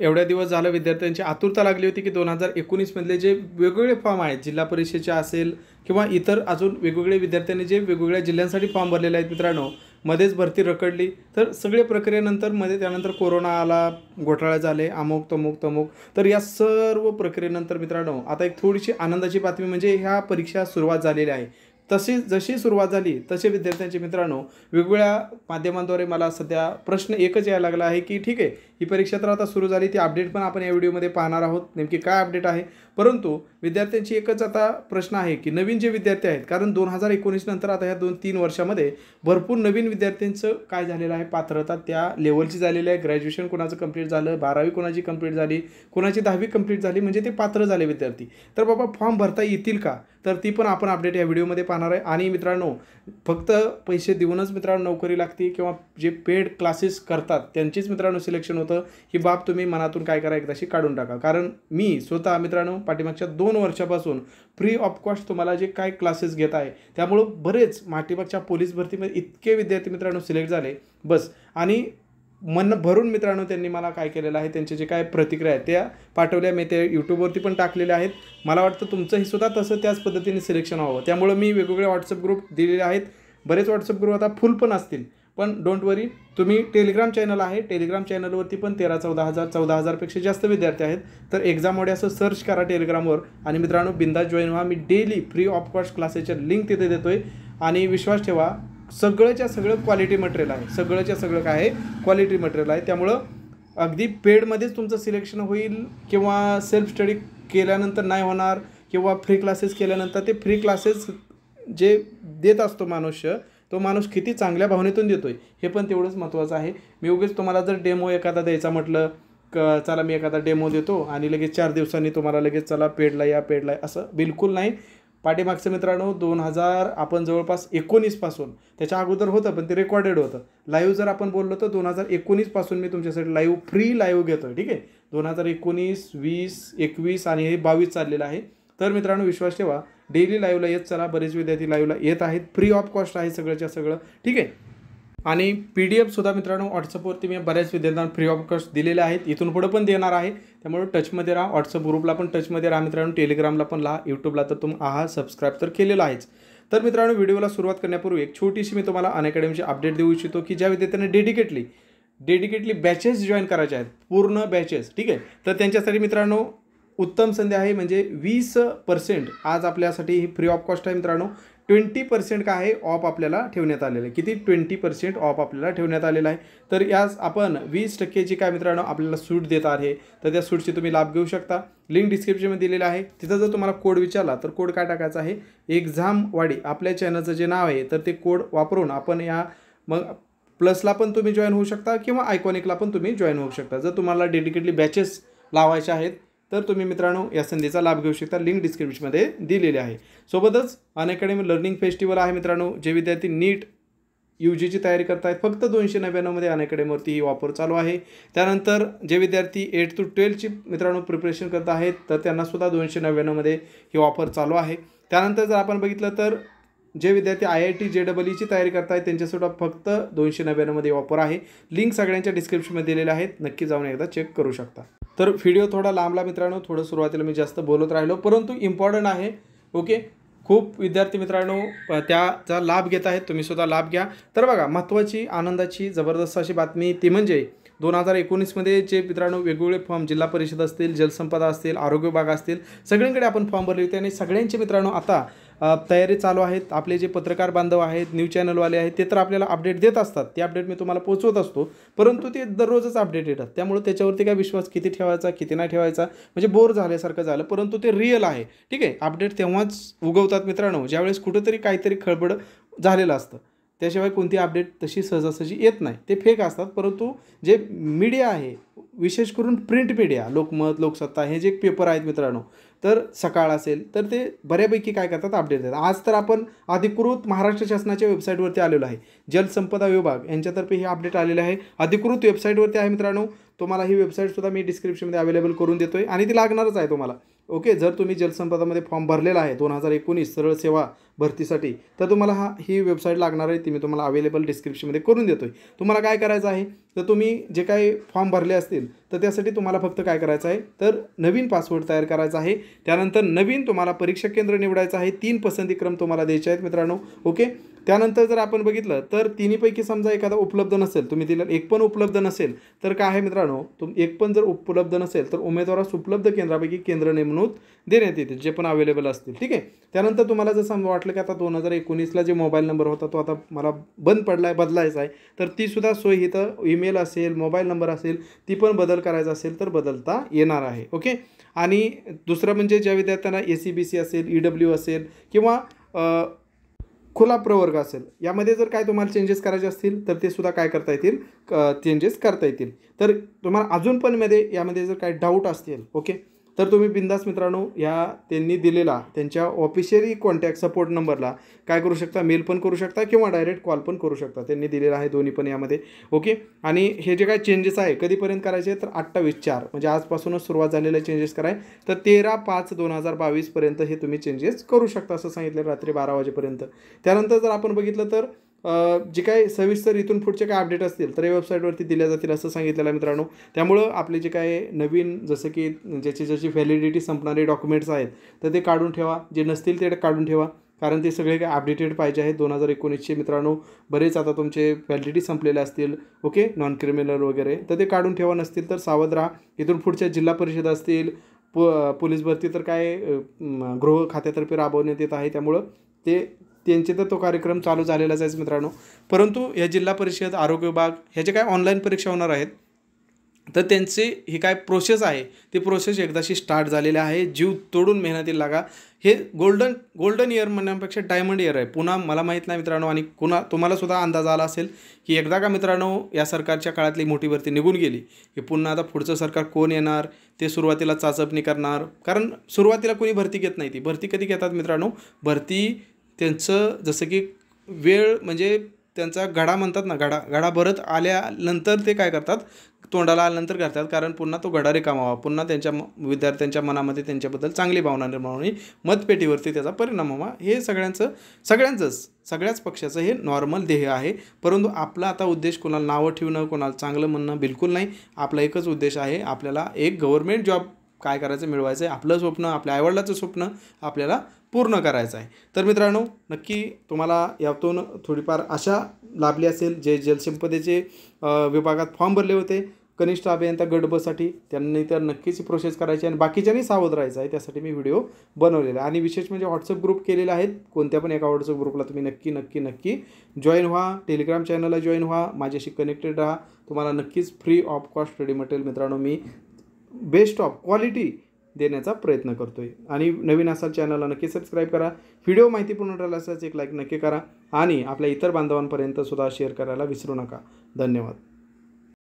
एवढ्या दिवस झालं विद्यार्थ्यांची आतुरता लागली होती की दोन हजार एकोणीसमधले जे वेगवेगळे फॉर्म आहेत जिल्हा परिषदेचे असेल किंवा इतर अजून वेगवेगळे विद्यार्थ्यांनी जे वेगवेगळ्या जिल्ह्यांसाठी फॉर्म भरलेले आहेत मित्रांनो मध्येच भरती रखडली तर सगळे प्रक्रियेनंतर मध्ये त्यानंतर कोरोना आला घोटाळा झाले अमुक तमुक तमुक तर या सर्व प्रक्रियेनंतर मित्रांनो आता एक थोडीशी आनंदाची बातमी म्हणजे ह्या परीक्षा सुरुवात झालेली आहे तशी जशी सुरुवात झाली तसे विद्यार्थ्यांचे मित्रांनो वेगवेगळ्या माध्यमांद्वारे मला सध्या प्रश्न एकच यायला लागला आहे की ठीक आहे ही परीक्षा तर आता सुरू झाली ती अपडेट पण आपण या व्हिडिओमध्ये पाहणार आहोत नेमकी काय अपडेट आहे परंतु विद्यार्थ्यांची एकच आता प्रश्न आहे की नवीन जे विद्यार्थी आहेत कारण दोन हजार एकोणीस नंतर आता ह्या दोन तीन वर्षामध्ये भरपूर नवीन विद्यार्थ्यांचं काय झालेलं आहे पात्रता त्या लेवलची झालेली आहे ग्रॅज्युएशन कोणाचं कंप्लीट झालं बारावी कोणाची कंप्लीट झाली कोणाची दहावी कंप्लीट झाली म्हणजे ते पात्र झाले विद्यार्थी तर बाबा फॉर्म भरता येतील का तर ती पण आपण अपडेट या व्हिडिओमध्ये पाहणार आहे आणि मित्रांनो फक्त पैसे देऊनच मित्रांनो नोकरी लागते किंवा जे पेड क्लासेस करतात त्यांचीच मित्रांनो सिलेक्शन होतं ही बाब तुम्ही मनातून काय करा एकदाशी काढून टाका कारण मी स्वतः मित्रांनो पाठीमागच्या दोन वर्षापासून फ्री ऑफ कॉस्ट तुम्हाला जे काय क्लासेस घेत आहे त्यामुळं बरेच माटीमागच्या पोलीस भरतीमध्ये इतके विद्यार्थी मित्रांनो सिलेक्ट झाले बस आणि मन भरून मित्रांनो त्यांनी मला काय केलेलं आहे त्यांचे जे काय प्रतिक्रिया आहेत त्या पाठवल्या मी ते यूट्यूबवरती पण टाकलेल्या आहेत मला वाटतं तुमचंही सुद्धा तसं त्याच पद्धतीने सिलेक्शन व्हावं त्यामुळं मी वेगवेगळे व्हॉट्सअप ग्रुप दिलेले आहेत बरेच व्हॉट्सअप ग्रुप आता फुल पण असतील पण डोंट वरी तुम्ही टेलिग्राम चॅनल आहे टेलिग्राम चॅनलवरती पण तेरा चौदा हजार चौदा हजारपेक्षा जास्त विद्यार्थी आहेत तर एक्झाम असं सर्च करा टेलिग्रामवर आणि मित्रांनो बिंदा जॉईन व्हा मी डेली फ्री ऑफ कॉस्ट क्लासेसच्या लिंक तिथे देतो आहे आणि विश्वास ठेवा सगळंच्या सगळं क्वालिटी मटेरियल आहे सगळंच्या सगळं काय आहे क्वालिटी मटेरियल आहे त्यामुळं अगदी पेडमध्येच तुमचं सिलेक्शन होईल किंवा सेल्फ स्टडी केल्यानंतर नाही होणार किंवा फ्री क्लासेस केल्यानंतर ते फ्री क्लासेस जे देत असतो मनुष्य तो माणूस किती चांगल्या भावनेतून देतो आहे हे पण तेवढंच महत्त्वाचं आहे मी उगेच तुम्हाला जर डेमो एखादा द्यायचा म्हटलं क चला मी एखादा डेमो देतो आणि लगेच चार दिवसांनी तुम्हाला लगेच चला पेडला या पेडला असं बिलकुल नाही पाठीमागचं मित्रांनो दोन हजार आपण जवळपास एकोणीसपासून त्याच्या अगोदर होतं पण ते रेकॉर्डेड होतं लाईव्ह जर आपण बोललो तर दोन हजार एकोणीसपासून मी तुमच्यासाठी लाईव्ह फ्री लाईव्ह घेतो ठीक आहे दोन हजार एकोणीस वीस एकवीस आणि हे बावीस चाललेलं आहे तर मित्रांनो विश्वास ठेवा डेली लाईव्हला येत चला बरेच विद्यार्थी लाईव्हला येत आहेत फ्री ऑफ कॉस्ट आहे सगळंच्या सगळं ठीक आहे आणि पी डी एफसुद्धा मित्रांनो व्हॉट्सअपवरती मी बऱ्याच विद्यार्थ्यांना फ्री ऑफ कॉस्ट दिलेले आहेत इथून पुढं पण देणार आहे त्यामुळे टचमध्ये राहा व्हॉट्सअप ग्रुपला पण टचमध्ये राहा मित्रांनो टेलिग्रामला पण राहा यूट्यूबला तर तुम्ही आहात सबस्क्राईब तर केलेला आहेच तर मित्रांनो व्हिडिओला सुरुवात करण्यापूर्वी एक छोटीशी मी तुम्हाला अनअकॅडमीची अपडेट देऊ इच्छितो की ज्या विद्यार्थ्यांना डेडिकेटली डेडिकेटली बॅचेस जॉईन करायचे आहेत पूर्ण बॅचेस ठीक आहे तर त्यांच्यासाठी मित्रांनो उत्तम संधी आहे म्हणजे वीस पर्सेंट आज आपल्यासाठी ही फ्री ऑफ कॉस्ट आहे मित्रांनो ट्वेंटी पर्सेंट काय आहे ऑफ आपल्याला ठेवण्यात आलेलं आहे किती ट्वेंटी पर्सेंट ऑफ आपल्याला ठेवण्यात आलेला आहे तर यास आपण वीस टक्केची काय मित्रांनो आपल्याला सूट देत आहे तर त्या सूटची तुम्ही लाभ घेऊ शकता लिंक डिस्क्रिप्शनमध्ये दिलेला आहे तिथं जर तुम्हाला कोड विचारला तर कोड काय टाकायचा आहे वाडी आपल्या चॅनलचं जे नाव आहे तर ते कोड वापरून आपण या मग प्लसला पण तुम्ही जॉईन होऊ शकता किंवा आयकॉनिकला पण तुम्ही जॉईन होऊ शकता जर तुम्हाला डेडिकेटली बॅचेस लावायच्या आहेत तर तुम्ही मित्रांनो या संधीचा लाभ घेऊ शकता लिंक डिस्क्रिप्शनमध्ये दिलेली आहे सोबतच अनअकॅडमी लर्निंग फेस्टिवल आहे मित्रांनो जे विद्यार्थी नीट यू जीची तयारी करतायत फक्त दोनशे नव्याण्णवमध्ये अनअकॅडमीवरती ही ऑफर चालू आहे त्यानंतर जे विद्यार्थी एट टू ट्वेल्थची मित्रांनो प्रिपरेशन करत आहेत तर त्यांनासुद्धा दोनशे नव्याण्णवमध्ये ही ऑफर चालू आहे त्यानंतर जर आपण बघितलं तर जे विद्यार्थी I I T J double ईची तयारी करत आहेत त्यांच्यासुद्धा फक्त दोनशे नव्याण्णवमध्ये ऑफर आहे लिंक सगळ्यांच्या डिस्क्रिप्शनमध्ये दिलेल्या आहेत नक्की जाऊन एकदा चेक करू शकता तर व्हिडिओ थोडा लांबला मित्रांनो थोडं सुरुवातीला मी जास्त बोलत राहिलो परंतु इम्पॉर्टंट आहे ओके खूप विद्यार्थी मित्रांनो त्याचा लाभ घेत आहेत तुम्हीसुद्धा लाभ घ्या तर बघा महत्त्वाची आनंदाची जबरदस्त अशी बातमी ती म्हणजे दोन हजार एकोणीसमध्ये जे मित्रांनो वेगवेगळे फॉर्म जिल्हा परिषद असतील जलसंपदा असतील आरोग्य विभाग असतील सगळ्यांकडे आपण फॉर्म भरले होते आणि सगळ्यांचे मित्रांनो आता तयारी चालू आहेत आपले जे पत्रकार बांधव आहेत न्यूज चॅनलवाले आहेत ते तर आपल्याला अपडेट देत असतात ते अपडेट मी तुम्हाला पोचवत असतो परंतु ते दररोजच अपडेट येतात त्यामुळे त्याच्यावरती काय विश्वास किती ठेवायचा किती नाही ठेवायचा म्हणजे बोर झाल्यासारखं झालं परंतु ते रिअल आहे ठीक आहे अपडेट तेव्हाच उगवतात मित्रांनो ज्यावेळेस कुठंतरी काहीतरी खळबळ झालेलं असतं त्याशिवाय कोणती अपडेट तशी सहजासहजी येत नाही ते फेक असतात परंतु जे मीडिया आहे विशेष करून प्रिंट मीडिया लोकमत लोकसत्ता हे जे पेपर आहेत मित्रांनो तर सकाळ असेल तर ते बऱ्यापैकी काय करतात अपडेट देतात आज तर आपण अधिकृत महाराष्ट्र शासनाच्या वेबसाईटवरती आलेलो आहे जलसंपदा विभाग यांच्यातर्फे हे अपडेट आलेले आहे अधिकृत वेबसाईटवरती आहे मित्रांनो तुम्हाला ही वेबसाईटसुद्धा मी डिस्क्रिप्शनमध्ये अवेलेबल करून देतो आहे आणि ती लागणारच आहे तुम्हाला ओके जर तुम्ही जलसंपदामध्ये फॉर्म भरलेला आहे दोन हजार एकोणीस सरळ सेवा भरतीसाठी तर तुम्हाला हा ही वेबसाईट लागणार आहे ती मी तुम्हाला अवेलेबल डिस्क्रिप्शनमध्ये करून देतो आहे तुम्हाला काय करायचं आहे तर तुम्ही जे काही फॉर्म भरले असतील तर त्यासाठी तुम्हाला फक्त काय करायचं आहे तर नवीन पासवर्ड तयार करायचा आहे त्यानंतर नवीन तुम्हाला परीक्षा केंद्र निवडायचं आहे तीन पसंतीक्रम तुम्हाला द्यायचे आहेत मित्रांनो ओके त्यानंतर जर आपण बघितलं तर तिन्हीपैकी समजा एखादा उपलब्ध नसेल तुम्ही तिला एक पण उपलब्ध नसेल तर काय आहे मित्रांनो तुम एक पण जर उपलब्ध नसेल तर उमेदवारास उपलब्ध केंद्रापैकी केंद्र नेमणूक देण्यात येते जे पण अवेलेबल असतील ठीक आहे त्यानंतर तुम्हाला जर समजा वाटलं की आता दोन हजार एकोणीसला जे मोबाईल नंबर होता तो आता मला बंद पडला आहे बदलायचा आहे तर तीसुद्धा सोय इथं ईमेल असेल मोबाईल नंबर असेल ती पण बदल करायचा असेल तर बदलता येणार आहे ओके आणि दुसरं म्हणजे ज्या विद्यार्थ्यांना ए सी बी सी असेल ई e डब्ल्यू असेल किंवा खुला प्रवर्ग असेल यामध्ये जर काय तुम्हाला चेंजेस करायचे असतील तर ते सुद्धा काय करता येतील चेंजेस करता येतील तर तुम्हाला अजून पण मध्ये यामध्ये जर काय डाऊट असतील ओके तर तुम्ही बिंदास मित्रांनो या त्यांनी दिलेला त्यांच्या ऑफिशियली कॉन्टॅक्ट सपोर्ट नंबरला काय करू शकता मेल पण करू शकता किंवा डायरेक्ट कॉल पण करू शकता त्यांनी दिलेला आहे दोन्ही पण यामध्ये ओके आणि हे जे काय चेंजेस आहे कधीपर्यंत करायचे तर अठ्ठावीस चार म्हणजे आजपासूनच सुरुवात झालेले चेंजेस कराय तर तेरा पाच दोन हजार बावीसपर्यंत हे तुम्ही चेंजेस करू शकता असं सांगितलं रात्री बारा वाजेपर्यंत त्यानंतर जर आपण बघितलं तर जे काय सविस्तर इथून पुढचे काय अपडेट असतील तर या वेबसाईटवरती दिल्या जातील असं सांगितलेलं आहे मित्रांनो त्यामुळं आपले जे काय नवीन जसं की ज्याची ज्याची व्हॅलिडिटी संपणारे डॉक्युमेंट्स आहेत तर ते काढून ठेवा जे नसतील ते काढून ठेवा कारण ते सगळे काय अपडेटेड पाहिजे आहेत दोन हजार एकोणीसचे मित्रांनो बरेच आता तुमचे व्हॅलिडिटी संपलेले असतील ओके नॉन क्रिमिनल वगैरे तर ते काढून ठेवा नसतील तर सावध राहा इथून पुढच्या जिल्हा परिषद असतील पो पोलीस भरती तर काय गृह खात्यातर्फे राबवण्यात येत आहे त्यामुळं ते त्यांचे तर तो कार्यक्रम चालू झालेलाच आहेच मित्रांनो परंतु या जिल्हा परिषद आरोग्य विभाग ह्याचे काय ऑनलाईन परीक्षा होणार आहेत तर त्यांची ही काय प्रोसेस आहे ती प्रोसेस एकदाशी स्टार्ट झालेली आहे जीव तोडून मेहनतीला लागा हे गोल्डन गोल्डन इयर म्हणण्यापेक्षा डायमंड इयर आहे पुन्हा मला माहीत नाही मित्रांनो आणि कुणा तुम्हालासुद्धा अंदाज आला असेल की एकदा का मित्रांनो या सरकारच्या काळातली मोठी भरती निघून गेली की पुन्हा आता पुढचं सरकार कोण येणार ते सुरुवातीला चाचपणी करणार कारण सुरुवातीला कोणी भरती घेत नाही ती भरती कधी घेतात मित्रांनो भरती त्यांचं जसं की वेळ म्हणजे त्यांचा घडा म्हणतात ना घडा घडा भरत आल्यानंतर ते काय करतात तोंडाला आल्यानंतर करतात कारण पुन्हा तो घडा रिकामावा पुन्हा त्यांच्या विद्यार्थ्यांच्या मनामध्ये त्यांच्याबद्दल चांगली भावना निर्माण होणे मतपेटीवरती त्याचा परिणाम व्हावा हे सगळ्यांचं सगळ्यांचंच सगळ्याच पक्षाचं हे नॉर्मल ध्येय आहे परंतु आपला आता उद्देश कोणाला नावं ठेवणं कोणाला चांगलं म्हणणं बिलकुल नाही आपला एकच उद्देश आहे आपल्याला एक गव्हर्मेंट जॉब काय करायचं मिळवायचं आहे आपलं स्वप्न आपल्या आईवडिलाचं स्वप्न आपल्याला पूर्ण करायचं आहे तर मित्रांनो नक्की तुम्हाला यातून थोडीफार आशा लाभली असेल जे जलसंपदेचे विभागात फॉर्म भरले होते कनिष्ठ अभियंता गटबसाठी त्यांनी तर नक्कीच प्रोसेस करायची आणि बाकीच्यांनी सावध राहायचं आहे त्यासाठी मी व्हिडिओ बनवलेला आहे आणि विशेष म्हणजे व्हॉट्सअप ग्रुप केलेले आहेत कोणत्या पण एका व्हॉट्सअप ग्रुपला तुम्ही नक्की नक्की नक्की जॉईन व्हा टेलिग्राम चॅनलला जॉईन व्हा माझ्याशी कनेक्टेड राहा तुम्हाला नक्कीच free of cost study material मित्रांनो मी बेस्ट ऑफ क्वालिटी देण्याचा प्रयत्न करतो आहे आणि नवीन असाल चॅनलला नक्की सबस्क्राईब करा व्हिडिओ माहितीपूर्ण राहिला असाच एक लाईक नक्की करा आणि आपल्या इतर बांधवांपर्यंतसुद्धा शेअर करायला विसरू नका धन्यवाद